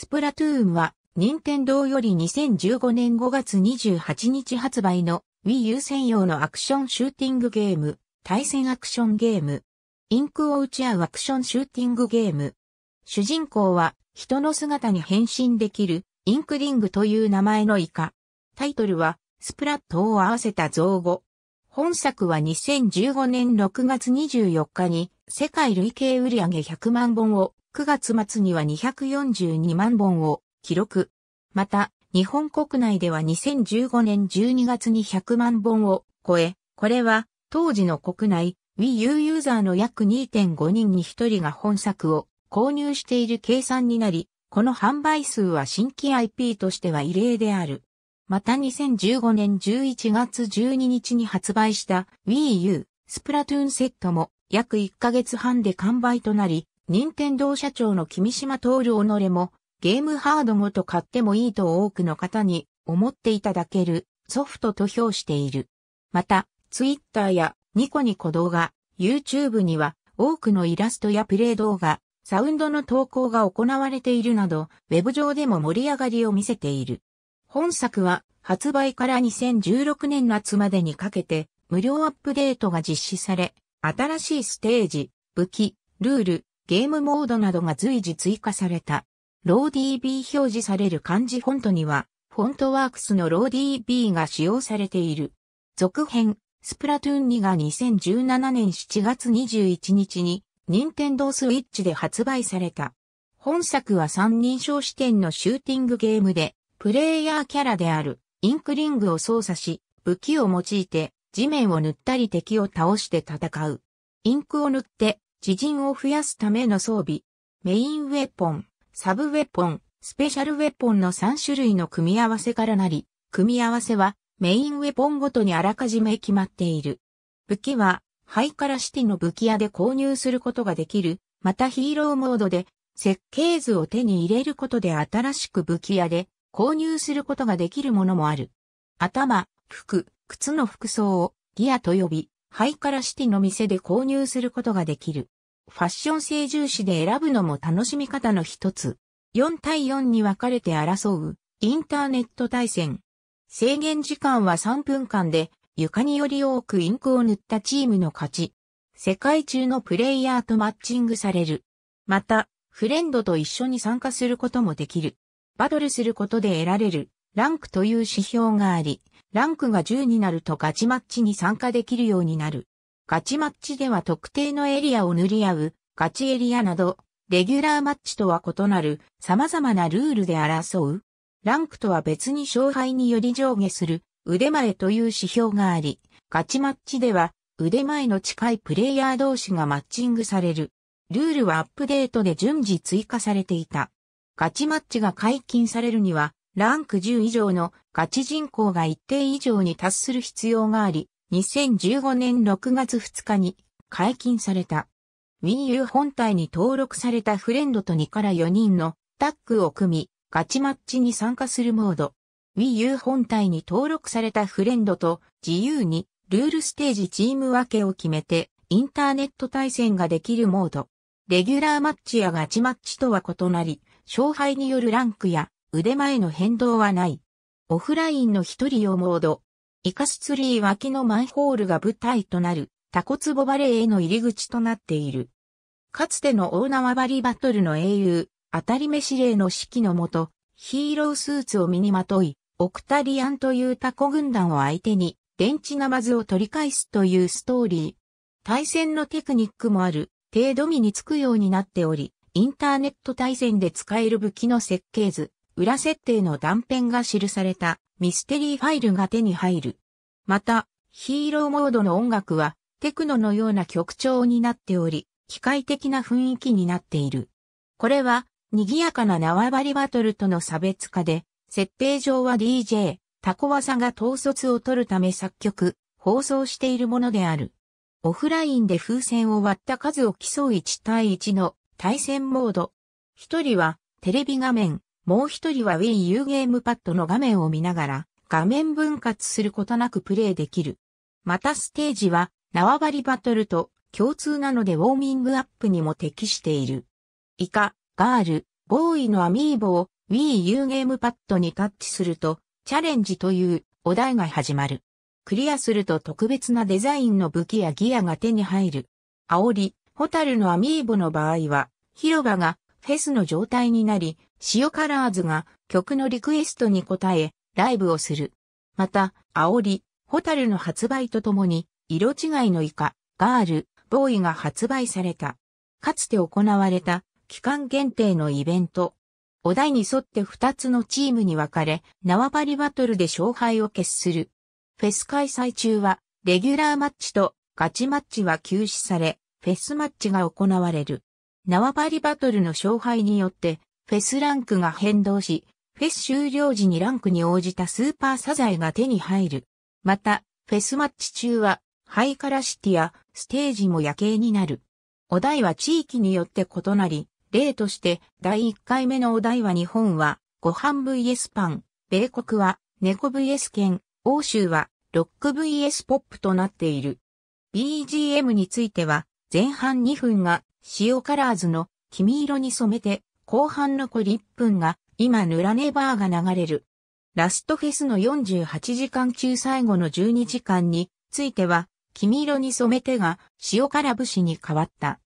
スプラトゥーンは、任天堂より2015年5月28日発売の Wii U 専用のアクションシューティングゲーム、対戦アクションゲーム。インクを打ち合うアクションシューティングゲーム。主人公は、人の姿に変身できる、インクリングという名前の以下。タイトルは、スプラットを合わせた造語。本作は2015年6月24日に、世界累計売上100万本を9月末には242万本を記録。また、日本国内では2015年12月に100万本を超え、これは当時の国内 Wii U ユーザーの約2.5人に1人が本作を購入している計算になり、この販売数は新規 IP としては異例である。また2015年11月12日に発売した Wii U スプラトゥーンセットも約1ヶ月半で完売となり、任天堂社長の君島徹己も、ゲームハードごと買ってもいいと多くの方に思っていただけるソフトと評している。また、ツイッターやニコニコ動画、YouTube には多くのイラストやプレイ動画、サウンドの投稿が行われているなど、ウェブ上でも盛り上がりを見せている。本作は発売から2016年夏までにかけて無料アップデートが実施され、新しいステージ、武器、ルール、ゲームモードなどが随時追加された。r ー・ d b 表示される漢字フォントには、フォントワークスの r ー・ d b が使用されている。続編、スプラトゥーン2が2017年7月21日に、任天堂スイッチで発売された。本作は三人称視点のシューティングゲームで、プレイヤーキャラである、インクリングを操作し、武器を用いて、地面を塗ったり敵を倒して戦う。インクを塗って、自陣を増やすための装備、メインウェポン、サブウェポン、スペシャルウェポンの3種類の組み合わせからなり、組み合わせはメインウェポンごとにあらかじめ決まっている。武器は、灰からシティの武器屋で購入することができる、またヒーローモードで、設計図を手に入れることで新しく武器屋で購入することができるものもある。頭、服、靴の服装をギアと呼び、ハイカラシティの店で購入することができる。ファッション性重視で選ぶのも楽しみ方の一つ。4対4に分かれて争うインターネット対戦。制限時間は3分間で床により多くインクを塗ったチームの勝ち。世界中のプレイヤーとマッチングされる。また、フレンドと一緒に参加することもできる。バトルすることで得られるランクという指標があり、ランクが10になるとガチマッチに参加できるようになる。ガチマッチでは特定のエリアを塗り合う、ガチエリアなど、レギュラーマッチとは異なる様々なルールで争う。ランクとは別に勝敗により上下する腕前という指標があり、ガチマッチでは腕前の近いプレイヤー同士がマッチングされる。ルールはアップデートで順次追加されていた。ガチマッチが解禁されるには、ランク10以上のガチ人口が一定以上に達する必要があり、2015年6月2日に解禁された。WiiU 本体に登録されたフレンドと2から4人のタッグを組み、ガチマッチに参加するモード。WiiU 本体に登録されたフレンドと自由にルールステージチーム分けを決めてインターネット対戦ができるモード。レギュラーマッチやガチマッチとは異なり、勝敗によるランクや腕前の変動はない。オフラインの一人用モード。イカスツリー脇のマンホールが舞台となる、タコツボバレーへの入り口となっている。かつての大縄張りバトルの英雄、当たり指令の指揮のもと、ヒーロースーツを身にまとい、オクタリアンというタコ軍団を相手に、電池ナマズを取り返すというストーリー。対戦のテクニックもある、程度身につくようになっており、インターネット対戦で使える武器の設計図、裏設定の断片が記されたミステリーファイルが手に入る。また、ヒーローモードの音楽はテクノのような曲調になっており、機械的な雰囲気になっている。これは、賑やかな縄張りバトルとの差別化で、設定上は DJ、タコワサが統率を取るため作曲、放送しているものである。オフラインで風船を割った数を競う1対1の対戦モード。一人はテレビ画面、もう一人は Wii U ゲームパッドの画面を見ながら、画面分割することなくプレイできる。またステージは縄張りバトルと共通なのでウォーミングアップにも適している。イカ、ガール、ボーイのアミーボを Wii U ゲームパッドにタッチすると、チャレンジというお題が始まる。クリアすると特別なデザインの武器やギアが手に入る。煽り、ホタルのアミーボの場合は、広場がフェスの状態になり、塩カラーズが曲のリクエストに応え、ライブをする。また、アオリ、ホタルの発売とともに、色違いのイカ、ガール、ボーイが発売された。かつて行われた期間限定のイベント。お題に沿って2つのチームに分かれ、縄張りバトルで勝敗を決する。フェス開催中は、レギュラーマッチとガチマッチは休止され、フェスマッチが行われる。縄張りバトルの勝敗によって、フェスランクが変動し、フェス終了時にランクに応じたスーパーサザエが手に入る。また、フェスマッチ中は、ハイカラシティやステージも夜景になる。お題は地域によって異なり、例として第1回目のお題は日本はご飯 VS パン、米国は猫 VS 剣、欧州はロック VS ポップとなっている。BGM については前半2分が塩カラーズの身色に染めて後半残り1分が、今ぬらねばーが流れる。ラストフェスの48時間中最後の12時間については、黄色に染めてが塩辛節に変わった。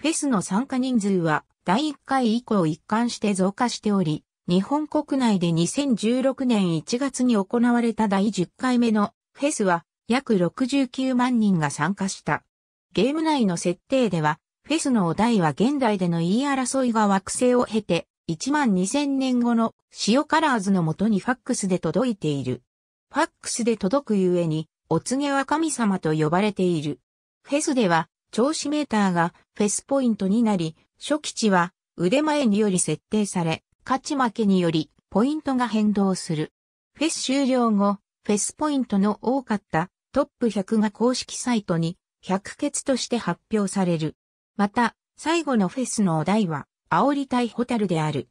フェスの参加人数は第1回以降一貫して増加しており、日本国内で2016年1月に行われた第10回目のフェスは約69万人が参加した。ゲーム内の設定ではフェスのお題は現代での言い争いが惑星を経て、1万2000年後の塩カラーズのもとにファックスで届いている。ファックスで届くゆえに、お告げは神様と呼ばれている。フェスでは、調子メーターがフェスポイントになり、初期値は腕前により設定され、勝ち負けによりポイントが変動する。フェス終了後、フェスポイントの多かったトップ100が公式サイトに100決として発表される。また、最後のフェスのお題は、煽りたいホタルである。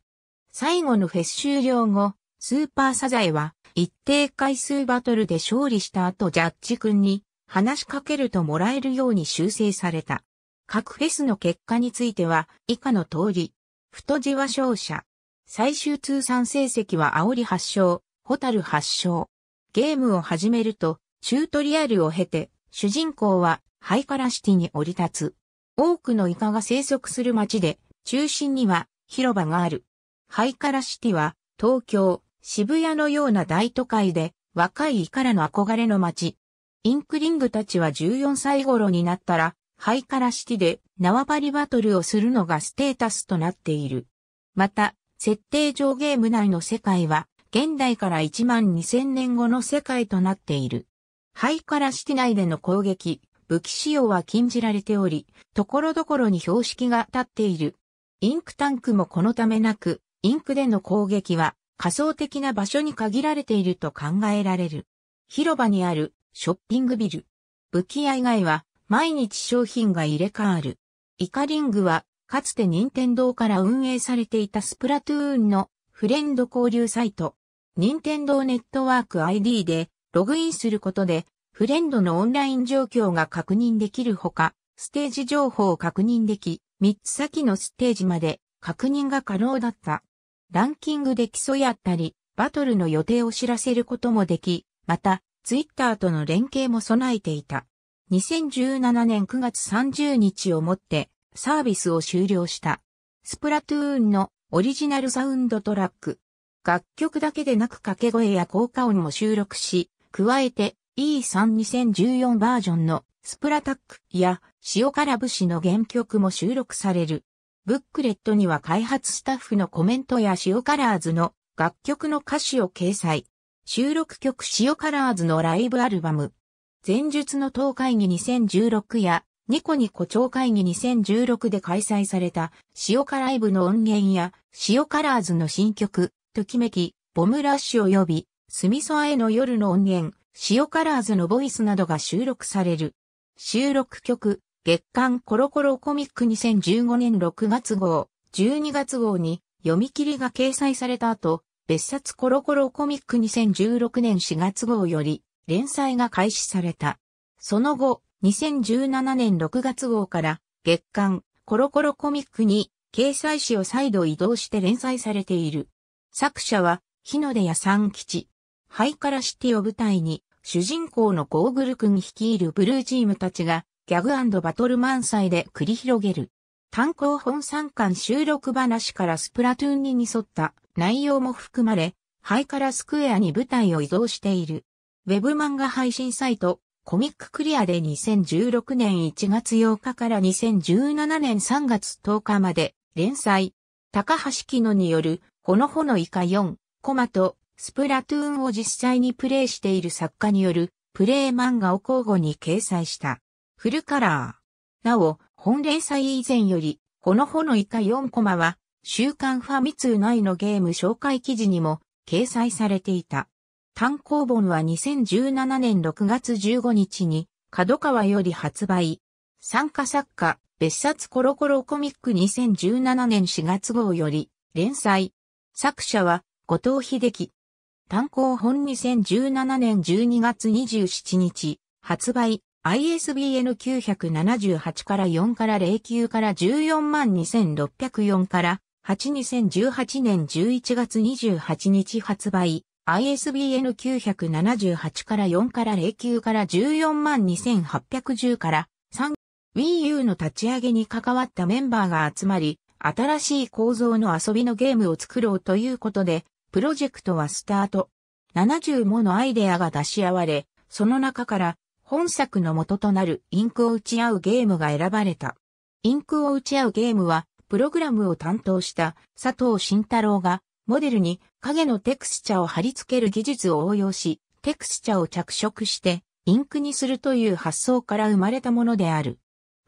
最後のフェス終了後、スーパーサザエは、一定回数バトルで勝利した後ジャッジ君に、話しかけるともらえるように修正された。各フェスの結果については、以下の通り、太字は勝者。最終通算成績は煽り発勝、ホタル発勝。ゲームを始めると、チュートリアルを経て、主人公はハイカラシティに降り立つ。多くのイカが生息する町で、中心には広場がある。ハイカラシティは東京、渋谷のような大都会で若いイカらの憧れの街。インクリングたちは14歳頃になったら、ハイカラシティで縄張りバトルをするのがステータスとなっている。また、設定上ゲーム内の世界は、現代から1万2000年後の世界となっている。ハイカラシティ内での攻撃、武器使用は禁じられており、ところどころに標識が立っている。インクタンクもこのためなく、インクでの攻撃は仮想的な場所に限られていると考えられる。広場にあるショッピングビル。武器屋以外は毎日商品が入れ替わる。イカリングはかつて任天堂から運営されていたスプラトゥーンのフレンド交流サイト。任天堂ネットワーク ID でログインすることでフレンドのオンライン状況が確認できるほか、ステージ情報を確認でき、3つ先のステージまで確認が可能だった。ランキングで競い合ったり、バトルの予定を知らせることもでき、また、ツイッターとの連携も備えていた。2017年9月30日をもってサービスを終了した。スプラトゥーンのオリジナルサウンドトラック。楽曲だけでなく掛け声や効果音も収録し、加えて E32014 バージョンのスプラタックや塩辛士の原曲も収録される。ブックレットには開発スタッフのコメントや塩カラーズの楽曲の歌詞を掲載。収録曲塩カラーズのライブアルバム。前述の党会議2016やニコニコ町会議2016で開催された塩カライブの音源や塩カラーズの新曲、ときめき、ボムラッシュ及び、スミソアへの夜の音源、塩カラーズのボイスなどが収録される。収録曲、月刊コロコロコミック2015年6月号、12月号に読み切りが掲載された後、別冊コロコロコミック2016年4月号より連載が開始された。その後、2017年6月号から月刊コロコロコミックに掲載誌を再度移動して連載されている。作者は日の出屋三吉。ハイカラシティを舞台に、主人公のゴーグル君率いるブルーチームたちが、ギャグバトル満載で繰り広げる。単行本参巻収録話からスプラトゥーンにに沿った内容も含まれ、ハイカラスクエアに舞台を移動している。ウェブ漫画配信サイト、コミッククリアで2016年1月8日から2017年3月10日まで連載。高橋木野による、ほのほのイカ4コマとスプラトゥーンを実際にプレイしている作家によるプレイ漫画を交互に掲載した。フルカラー。なお、本連載以前より、このほの以下4コマは、週刊ファミ通内のゲーム紹介記事にも掲載されていた。単行本は2017年6月15日に、角川より発売。参加作家、別冊コロコロコミック2017年4月号より、連載。作者は、後藤秀樹。単行本2017年12月27日、発売、ISBN 978から4から09から142,604から82018年11月28日発売、ISBN 978から4から09から142,810から3、Wii U の立ち上げに関わったメンバーが集まり、新しい構造の遊びのゲームを作ろうということで、プロジェクトはスタート。70ものアイデアが出し合われ、その中から本作の元となるインクを打ち合うゲームが選ばれた。インクを打ち合うゲームは、プログラムを担当した佐藤慎太郎が、モデルに影のテクスチャを貼り付ける技術を応用し、テクスチャを着色してインクにするという発想から生まれたものである。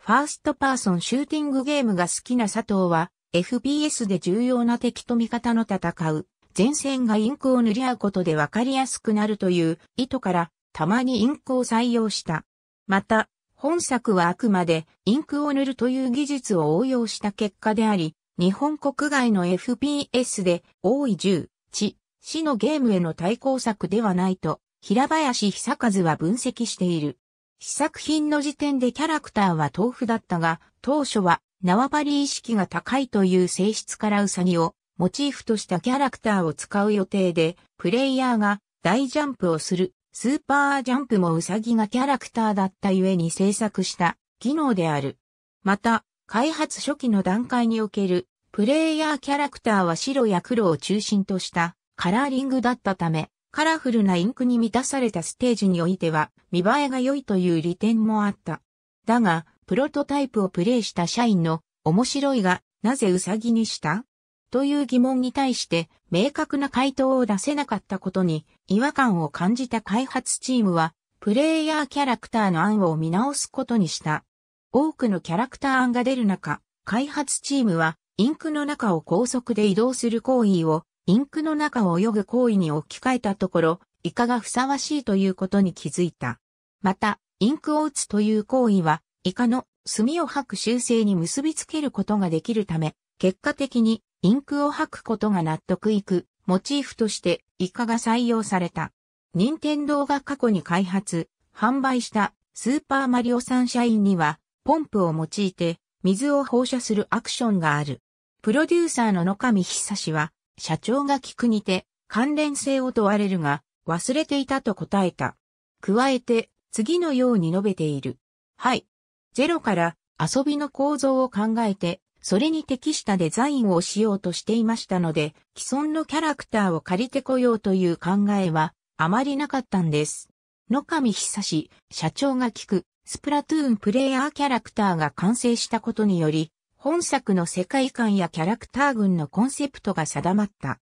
ファーストパーソンシューティングゲームが好きな佐藤は、FPS で重要な敵と味方の戦う前線がインクを塗り合うことで分かりやすくなるという意図から、たまにインクを採用した。また、本作はあくまでインクを塗るという技術を応用した結果であり、日本国外の FPS で多い10、地、死のゲームへの対抗策ではないと、平林久和は分析している。試作品の時点でキャラクターは豆腐だったが、当初は縄張り意識が高いという性質からウサギをモチーフとしたキャラクターを使う予定で、プレイヤーが大ジャンプをする、スーパージャンプもウサギがキャラクターだったゆえに制作した機能である。また、開発初期の段階における、プレイヤーキャラクターは白や黒を中心としたカラーリングだったため、カラフルなインクに満たされたステージにおいては見栄えが良いという利点もあった。だが、プロトタイプをプレイした社員の面白いが、なぜウサギにしたという疑問に対して明確な回答を出せなかったことに違和感を感じた開発チームはプレイヤーキャラクターの案を見直すことにした。多くのキャラクター案が出る中、開発チームはインクの中を高速で移動する行為をインクの中を泳ぐ行為に置き換えたところ、イカがふさわしいということに気づいた。また、インクを打つという行為は、イカの墨を吐く習性に結びつけることができるため、結果的にインクを吐くことが納得いくモチーフとしてイカが採用された。任天堂が過去に開発、販売したスーパーマリオサンシャインにはポンプを用いて水を放射するアクションがある。プロデューサーの野上久志は社長が聞くにて関連性を問われるが忘れていたと答えた。加えて次のように述べている。はい。ゼロから遊びの構造を考えてそれに適したデザインをしようとしていましたので、既存のキャラクターを借りてこようという考えはあまりなかったんです。野上久志、社長が聞く、スプラトゥーンプレイヤーキャラクターが完成したことにより、本作の世界観やキャラクター群のコンセプトが定まった。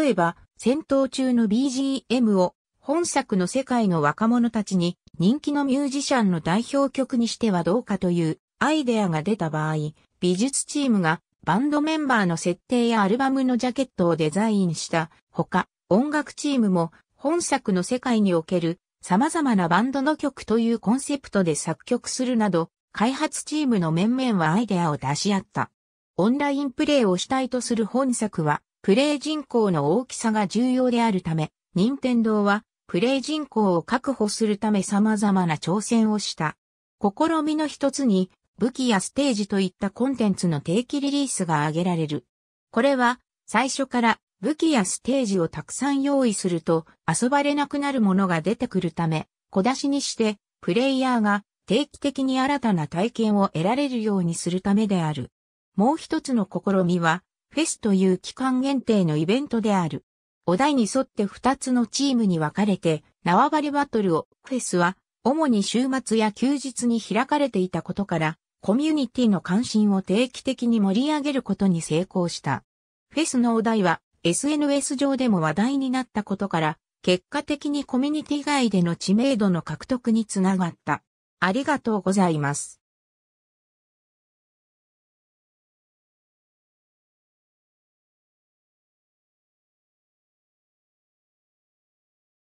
例えば、戦闘中の BGM を本作の世界の若者たちに人気のミュージシャンの代表曲にしてはどうかというアイデアが出た場合、美術チームがバンドメンバーの設定やアルバムのジャケットをデザインしたほか、音楽チームも本作の世界における様々なバンドの曲というコンセプトで作曲するなど、開発チームの面々はアイデアを出し合った。オンラインプレイを主体とする本作は、プレイ人口の大きさが重要であるため、任天堂は、プレイ人口を確保するため様々な挑戦をした。試みの一つに、武器やステージといったコンテンツの定期リリースが挙げられる。これは、最初から武器やステージをたくさん用意すると遊ばれなくなるものが出てくるため、小出しにして、プレイヤーが定期的に新たな体験を得られるようにするためである。もう一つの試みは、フェスという期間限定のイベントである。お題に沿って2つのチームに分かれて、縄張りバトルを、フェスは、主に週末や休日に開かれていたことから、コミュニティの関心を定期的に盛り上げることに成功した。フェスのお題は SNS 上でも話題になったことから、結果的にコミュニティ外での知名度の獲得につながった。ありがとうございます。